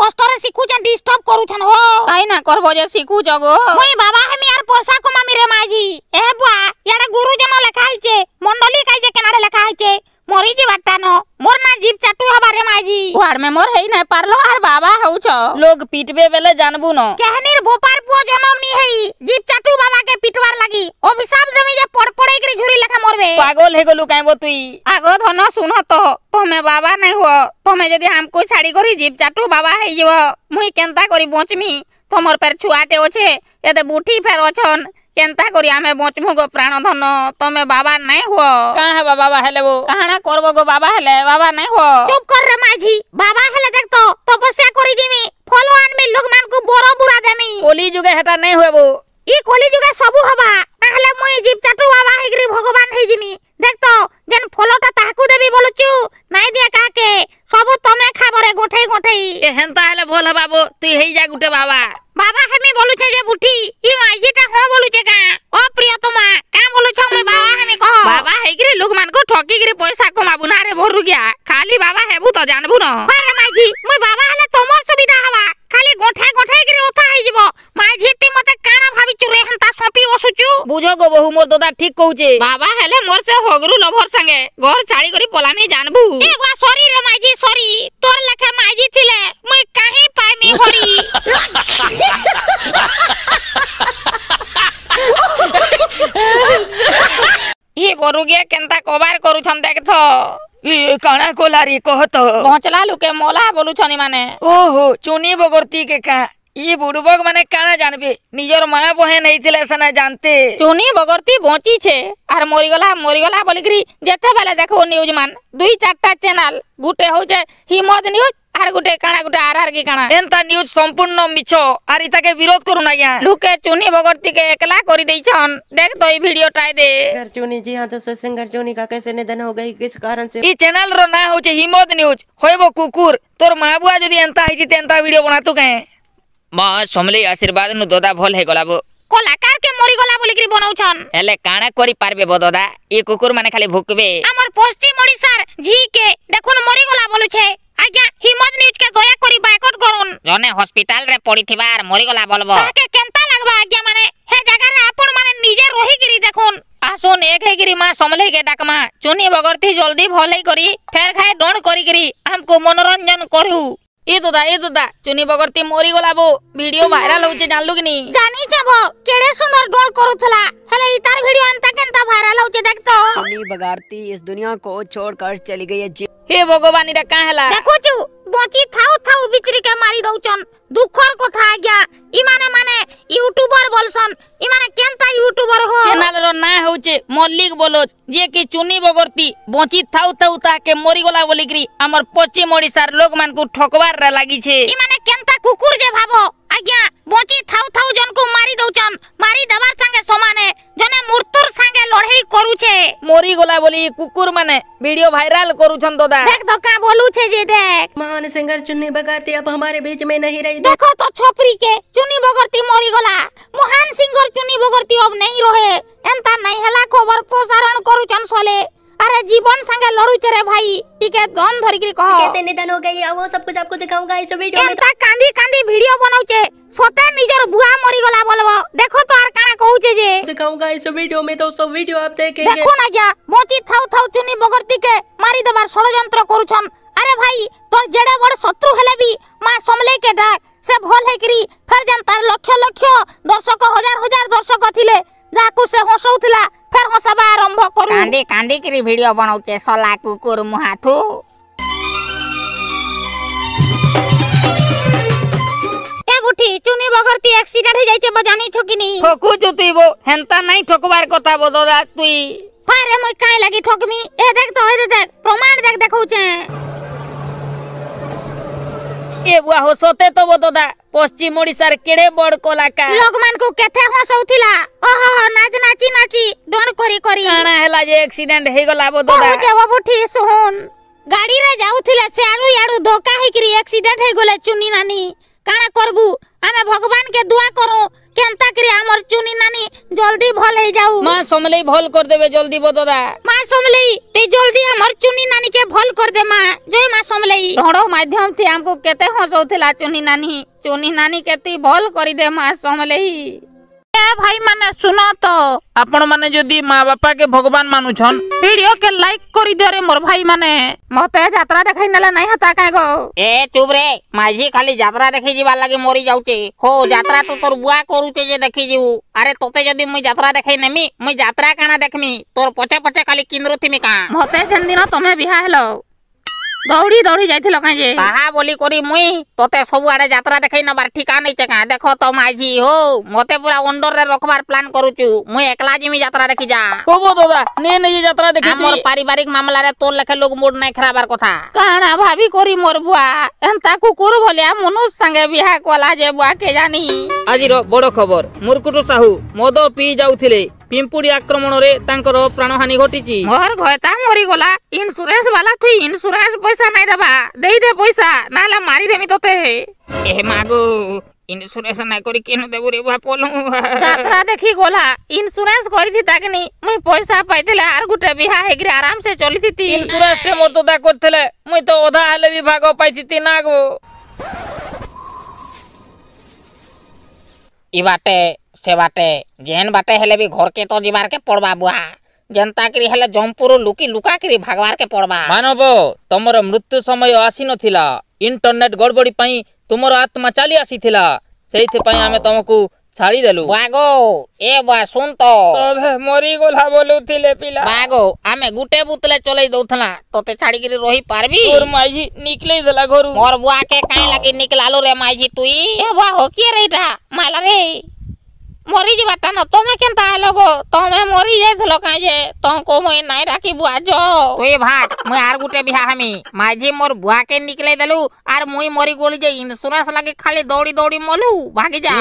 কষ্টরে শিখুছেন disturb করুছেন হো তাই না করব যে শিখু জগ মই বাবা হেমি আর পয়সা কমামি রে মাইজি এ বুয়া ইয়াড়ে গুরুজন লেখা হইছে মন্ডলী কাইজে কেনারে লেখা হইছে মরি যাবার টানো বাবাজি উহার মেমোর হেই না পারলো আর বাবা হউছ লোক পিটবে বেলে জানবু ন কেহনির বোপার পুয় জনম নি হেই জীব চাটু বাবাকে পিটবার লাগি অভিশাপ জমি যে পড়পড়াই করে ঝুরি লেখা মরবে পাগল হে গলু কাইব তুই আগ ধন শুন তো তুমি বাবা নাই হুও তুমি যদি আমকু ছাড়ি করি জীব চাটু বাবা হেই যাব মুই কেনতা করি বঞ্চমি তোমার ফের ছুয়াটে অছে এতে বুঠি ফের অছন কেনতা করি আমি বঁচব গো প্রাণ ধন তুমি বাবা নাই হো কাঁ হেবা বাবা হলে বো কাহানা করব গো বাবা হলে বাবা নাই হো চুপ কর রে মাঝি বাবা হলে দেখ তো তপস্যা করি দিমি ফলো আনমি লোকমানকু বড় বুড়া দেমি কলি যুগে হেটা নাই হুয়ে বো ই কলি যুগে সবু হবা তাহলে মুই জীব চাট লোক মানুষ ঠকিকি পয়সা কমাবু না রে বহরুগিয়া খালি বাবা হেবু তো জানবু ন আরে মাইজি মই বাবা হলে তোমার সুবিধা হবা খালি গঠে গঠে করে ওথা হই যাব মাইজি তুই মতে কানা ভাবিছু রে হেনতা সপি বসুছু বুঝো গো বহু মোর দাদা ঠিক কউছে বাবা হলে মোর সে হগরু লভর সঙ্গে ঘর ছাড়ি করি পলামি জানবু এ গো সরি রে মাইজি সরি তোর লেখা মাইজি থিলে মই কাহি পাইমি হরি গরুকে কেনতা কবার করুছন দেখছ কানা কোলারি কহত পহচলা লুকে মোলা বলুছন মানে ওহো চুনি বগর্তি কে কা ই বুড়বক মানে কানা জানবে নিজের মা বহেন হইছিলে সেনা জানতে চুনি বগর্তি বঁচিছে আর মরিগলা মরিগলা বলিকি যেতবেলে দেখো নিউজ মান দুই চারটা চ্যানেল গুটে হচ্ছে হিমদ নিউজ କାହାର ଗୋଟେ କାଣା ଗୋଟେ ଆର ଆର କି କାଣା ଏନ୍ତା ନ୍ୟୁଜ ସମ୍ପୂର୍ଣ୍ଣ ମିଛ ଆର୍ ଇତାକେ ବିରୋଧ କରୁନ୍ ଆଜ୍ଞା ଲୁକେ ଚୁନି ବଗର୍ତିକେ ଏକଲା କରି ଦେଇଛନ୍ ଦେଖ ତ ଏଇ ଭିଡିଓ ଟାଏ ଦେ घर चूनी जी हाँ दोस्तों सिंगर चूनी का कैसे निधन हो गई किस कारण से ଇ ଚ୍ୟାନେଲର ନାଁ ହଉଛି ହିମଦ ନ୍ୟୁଜ ହୋଇବ କୁକୁର ତୋର ମା ବୁଆ ଯଦି ଏନ୍ତା ହେଇଛି ତେ ଏନ୍ତା ଭିଡିଓ ବନାତୁ କାଏଁ ମୋ ସମଲେଇ ଆଶୀର୍ବାଦ ନୁ ଦଦା ଭଲ ହେଇଗଲା ବୋ କଲାକାର କେ ମରିଗଲା ବୋଲିକିରି ବନଉଛନ୍ ହେଲେ କାଣା କରି ପାରବେ ବୋ ଦଦା ଏ କୁକୁର ମାନେ ଖାଲି ଭୁକବେ ଆମର ପଶ୍ଚିମ ଓଡ଼ିଶାର ଝିକେ ଦେଖୁନ୍ ମରିଗଲା ବୋଲୁଛେ হসপিটাল রে পড়িথিবার মরিগলা বলবো তাকে কেনতা লাগবা আজ্ঞা মানে হে জায়গার আপন মানে নিজে রহিগিরি দেখুন আসুন এক হেগিরি মা সমলেকে ডাকমা চুনি বগরতি জলদি ভলাই করি ফের খাই ডন করিগিরি আমকো মনোরঞ্জন করু এ দাদা এ দাদা চুনি বগরতি মরি গলাবো ভিডিও ভাইরাল হচ্ছে জানলু কিনি জানি যাব কেড়ে সুন্দর ডোল করুতলা হেলে ইতার ভিডিও আনতা কেনতা ভাইরাল হচ্ছে দেখতো চুনি বগরতি इस दुनिया को छोड़कर चली गई है हे भगवान रे का हेला देखो चू বচি থাও থাও বিচরিকে মারি দৌচন দুঃখর কথা আজ্ঞা ইমানে মানে ইউটিউবার বলছন ইমানে কেনতা ইউটিউবার হ চ্যানেলর না হউছে মল্লিক বলজ যে কি চুনি বগর্তি বচি থাও থাও তাকে মরিগলা বলিকরি আমার পশ্চিম ওড়িশার লোকমানকু ঠকবার রে লাগিছে ইমানে কেনতা কুকুর যে ভাবো আজ্ঞা বচি থাও থাও জনকু মারি দৌচন মারি দেবার সঙ্গে সমান गोला बोली कुकुर माने वीडियो वायरल करू छन दादा देख तो का बोलू छे जे देख मान सिंगर चुन्नी बगाती अब हमारे बीच में नहीं रही देखो तो छोपरी के चुन्नी बगरती मरी मोहन सिंगर चुन्नी बगरती अब नहीं रहे एंता नहीं हला खबर प्रसारण करू छन सोले अरे जीवन संगे लड़ुचे रे भाई टिके दम धरी के कहो कैसे निधन हो गई वो सब कुछ आपको दिखाऊंगा इस वीडियो में तो कांदी कांदी वीडियो बनाऊ छे सोते निज दिखाऊंगा इस वीडियो में दोस्तों वीडियो आप देखेंगे দেখুন আজ্ঞা বচি থাউ থাউ চুনি বগরতিকে মারি দেবার ষড়যন্ত্র করুছন আরে ভাই তোর যেড়ে বড় শত্রু হেলে বি মা সমলেইকে ডাক সে ভল হেকরি ফের যেন তার লক্ষ লক্ষ দর্শক হাজার হাজার দর্শক থিলে যাহাকু সে হসাউথিলা ফের হসাবা আরম্ভ করু কান্দি কান্দি কিরি ভিডিও বনাউছে সলা কুকুর মুহাথু এ বুটি চুনি বগরতি অ্যাক্সিডেন্ট হয়ে যাইছে বা জানি লাগিনি ঠকুছু তুই বউ হেনতা নাই ঠকবার কথা বো দাদা তুই পারে মই কাই লাগি ঠকমি এ দেখ তো এ দেখ প্রমাণ দেখ দেখাউছে এ বুয়া হসতে তো বো দাদা পশ্চিম ওড়িশার কেড়ে বড় কলাকার লোকমানকু কেথে হসাউথিলা ওহ নাচ নাচি নাচি ডণ করি করি কানা হেলা যে অ্যাক্সিডেন্ট হই গলা বো দাদা কহুছে বাবু ঠিক শুন গাড়িরে যাউথিলা সে আড়ু আড়ু ধোকা হইকরি অ্যাক্সিডেন্ট হই গলে চুনি নানি কানা করবু ଆମେ ଭଗବାନକେ ଦୁଆ କରୁ কেনতা করে আমার চুনি নানি জলদি ভল হয়ে যাও মা সমলেই ভল কর দেবে জলদি বো দাদা মা সমলেই তুই জলদি আমার চুনি নানি কে ভল কর দে মা জয় মা সমলেই ঢড় মাধ্যম থি আমকো কেতে হসাউথিলা চুনি নানি চুনি নানি কে তুই ভল করি দে মা সমলেই भाई माने सुनो तो आपण माने जदि मां बापा के भगवान मानुछन वीडियो के लाइक करी दे रे मोर भाई माने मते यात्रा देखै नले नै हता का गो ए चुप रे माजी खाली यात्रा देखि जीवा लागे मरि जाउचे हो यात्रा तो तोर बुआ करूचे जे देखि जीव अरे तोते जदि मै यात्रा देखै नेमी मै यात्रा काना देखमी तोर पछे पछे खाली किंद्रुथिमी का मते जन दिन तमे बिहा हेलो দৌড়ি দৌড়ি যাইছিল কাঁ যে তাহা বলি করি মুই তোতে সবু আড়ে যাত্রা দেখাই নবার ঠিকা নেইছে কাঁ দেখ তো মাঝি হো মতে পুরা অন্ডরে রখবার প্ল্যান করুচু মুই একলা জিমি যাত্রা দেখি যা কব দাদা নে নে যাত্রা দেখি আমার পারিবারিক মামলারে তোর লেখে লোক মুড নাই খারাপার কথা কানা ভাবি করি মোর বুয়া এন্তা কুকুর ভলিয়া মনুষ সঙ্গে বিয়া কলা যে বুয়া কে জানি আজির বড় খবর মুরকুটু সাহু মদ পি যাউথিলে পিম্পুড়ি তাঁর ପିମ୍ପୁଡି ଆକ୍ରମଣରେ ତାଙ୍କର ପ୍ରାଣହାନି ଘଟିଛି ମୋର ଘୟତା ମରିଗଲା ଇନ୍ସୁରାନ୍ସ ବାଲା ଥି ଇନ୍ସୁରାନ୍ସ ପଇସା ନାଇଁ ଦେବା ଦେଇଦେ ପଇସା মারি দেমি তোতে এ মাগু ইন্স্যুরেন্স না করি কেন দেবু রে বা পলু যাত্রা দেখি গলা ইন্স্যুরেন্স করিছি তাকনি মুই পয়সা পাইতেলে আর গুটে বিহা হেগরি আরামসে চলিছিতি ইন্স্যুরেন্স তে মোর তো দা করতিলে মুই তো অধা হলে বিভাগ ভাগ পাইছিতি না গো ইবাটে से बाटे जेन बाटे हेले भी घर के तो जीवार के पड़वा बुआ जनता करी हेले जमपुर लुकी लुका करी भागवार के पड़वा मानव तमर मृत्यु समय आसी नथिला इंटरनेट गड़बड़ी पई तुमर आत्मा चली आसीथिला सेइथिपाई आमे तमकू ছাড়ি দেলু বাগো এ বা শুন তো সবে মরি গোলা বলুথিলে পিলা বাগো আমি গুটে বুতলে চলে দউথলা তোতে ছাড়ি গরি রহি পারবি তোর মাইজি নিকলে দেলা ঘরু মোর বুয়াকে কাই লাগি নিকলালু রে মাইজি তুই এ বা হকি রে रेटा माला रे मरी जीवाटा न तुम्हें के लगो तुम्हें मरी जाइल कहे तुमको मुई नाई राखी जो भाग मुई आर गोटे बिहामी माझी मोर बुआ के निकले देलु आर मुई मरी गोली जे इंश्योरेंस लगे खाली दौड़ी दौड़ी मलु भागी जा